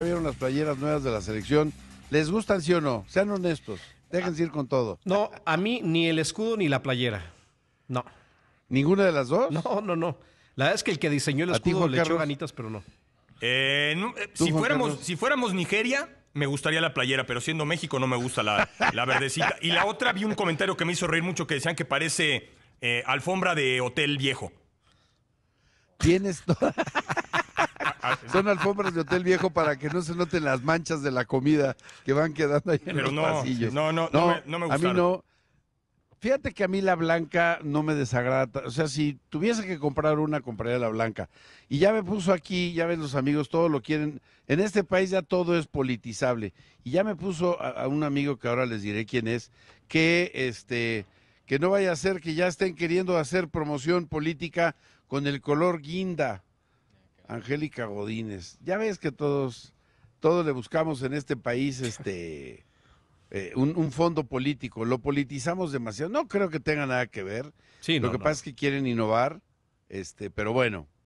vieron las playeras nuevas de la selección? ¿Les gustan sí o no? Sean honestos. Déjense ir con todo. No, a mí ni el escudo ni la playera. No. ¿Ninguna de las dos? No, no, no. La verdad es que el que diseñó el escudo le echó ganitas, pero no. Eh, eh, si, fuéramos, si fuéramos Nigeria, me gustaría la playera, pero siendo México no me gusta la, verdecita. Y la otra, vi un comentario que me hizo reír mucho que decían que parece eh, alfombra de hotel viejo. Tienes Son alfombras de hotel viejo para que no se noten las manchas de la comida que van quedando ahí en los no, pasillos. No, no, no, me, no A mí no. Fíjate que a mí la blanca no me desagrada. O sea, si tuviese que comprar una, compraría la blanca. Y ya me puso aquí, ya ven los amigos, todo lo quieren. En este país ya todo es politizable. Y ya me puso a, un amigo que ahora les diré quién es, que este, que no vaya a ser que ya estén queriendo hacer promoción política con el color guinda. Angélica Godínez. Ya ves que todos, todos le buscamos en este país este eh, un, fondo político, lo politizamos demasiado. No creo que tenga nada que ver. Lo que pasa es que quieren innovar, este, pero bueno,